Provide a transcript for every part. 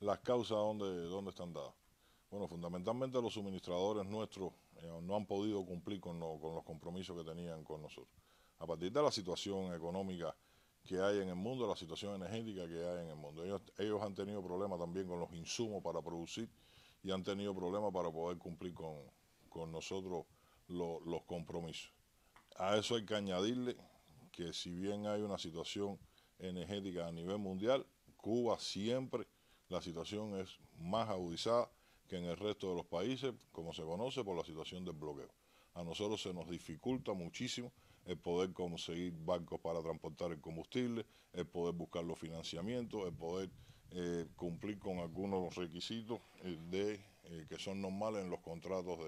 las causas donde, donde están dadas. Bueno, fundamentalmente los suministradores nuestros eh, no han podido cumplir con, los compromisos que tenían con nosotros. A partir de la situación económica que hay en el mundo, la situación energética que hay en el mundo. Ellos, han tenido problemas también con los insumos para producir y han tenido problemas para poder cumplir con, nosotros los compromisos. A eso hay que añadirle que si bien hay una situación energética a nivel mundial, Cuba siempre la situación es más agudizada que en el resto de los países, como se conoce por la situación del bloqueo. A nosotros se nos dificulta muchísimo el poder conseguir bancos para transportar el combustible, el poder buscar los financiamientos, el poder eh, cumplir con algunos requisitos eh, de, eh, que son normales en los contratos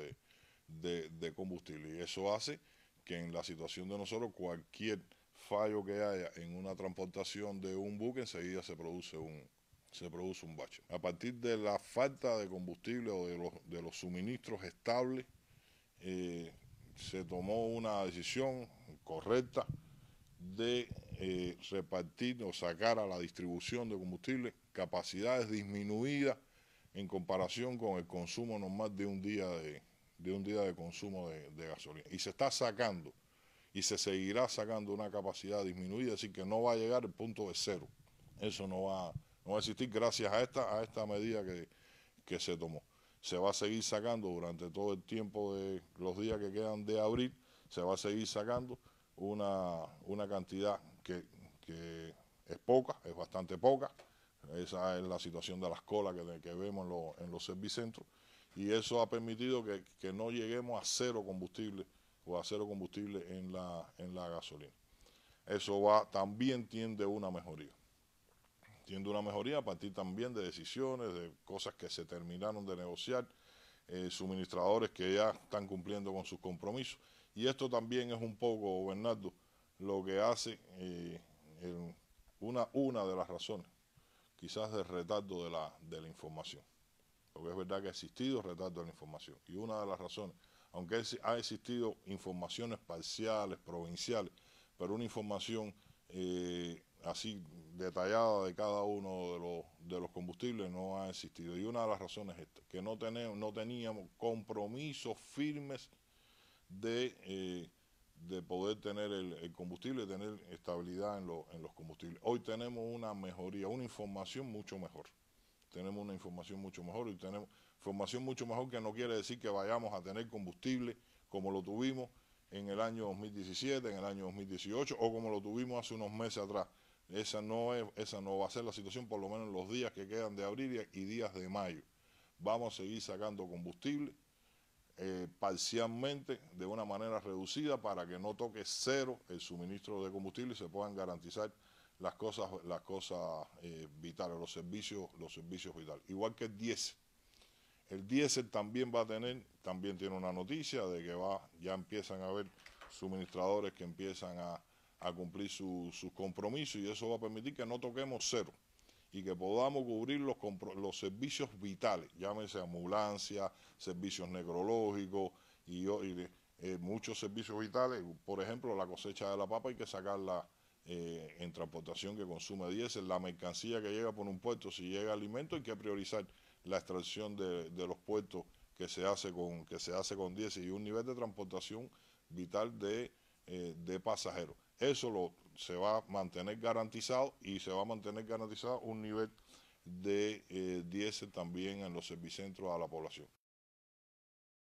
de, de combustible. Y eso hace que en la situación de nosotros cualquier fallo que haya en una transportación de un buque enseguida se produce un, se produce un bache. A partir de la falta de combustible o de los, de los suministros estables, eh, se tomó una decisión correcta de eh, repartir o sacar a la distribución de combustible capacidades disminuidas en comparación con el consumo normal de un día de, un día de consumo de, gasolina. Y se está sacando y se seguirá sacando una capacidad disminuida, así que no va a llegar al punto de cero. Eso no va no va a existir gracias a esta, a esta medida que, que se tomó. Se va a seguir sacando durante todo el tiempo de los días que quedan de abril, se va a seguir sacando una, una cantidad que, es poca, es bastante poca. Esa es la situación de las colas que, vemos en, los servicentros. Y eso ha permitido que, no lleguemos a cero combustible o a cero combustible en la, en la gasolina. Eso va, también tiende una mejoría. Siendo una mejoría a partir también de decisiones, de cosas que se terminaron de negociar, eh, suministradores que ya están cumpliendo con sus compromisos. Y esto también es un poco, Bernardo, lo que hace eh, una, una de las razones, quizás del retardo de la, de la información. Porque es verdad que ha existido retardo de la información. Y una de las razones, aunque ha existido informaciones parciales, provinciales, pero una información eh, así detallada de cada uno de los, de los combustibles no ha existido. Y una de las razones es esta, que no, no teníamos compromisos firmes de, eh, poder tener el, combustible, tener estabilidad en, en los combustibles. Hoy tenemos una mejoría, una información mucho mejor. Tenemos una información mucho mejor y tenemos información mucho mejor que no quiere decir que vayamos a tener combustible como lo tuvimos en el año 2017, en el año 2018 o como lo tuvimos hace unos meses atrás. Esa no, es, esa no va a ser la situación, por lo menos en los días que quedan de abril y días de mayo. Vamos a seguir sacando combustible eh, parcialmente, de una manera reducida, para que no toque cero el suministro de combustible y se puedan garantizar las cosas, las cosas eh, vitales, los servicios, los servicios vitales. Igual que el 10. El diésel también va a tener, también tiene una noticia de que va, ya empiezan a haber suministradores que empiezan a, cumplir sus compromisos y eso va a permitir que no toquemos cero y que podamos cubrir los, servicios vitales, llámese ambulancia, servicios necrológicos y, eh, muchos servicios vitales. Por ejemplo, la cosecha de la papa hay que sacarla eh, en transportación que consume diésel, la mercancía que llega por un puerto, si llega alimento hay que priorizar la extracción de, los puertos que se hace con que se hace con 10 y un nivel de transportación vital de, eh, pasajeros. Eso se va a mantener garantizado y se va a mantener garantizado un nivel de eh, diésel también en los servicentros a la población.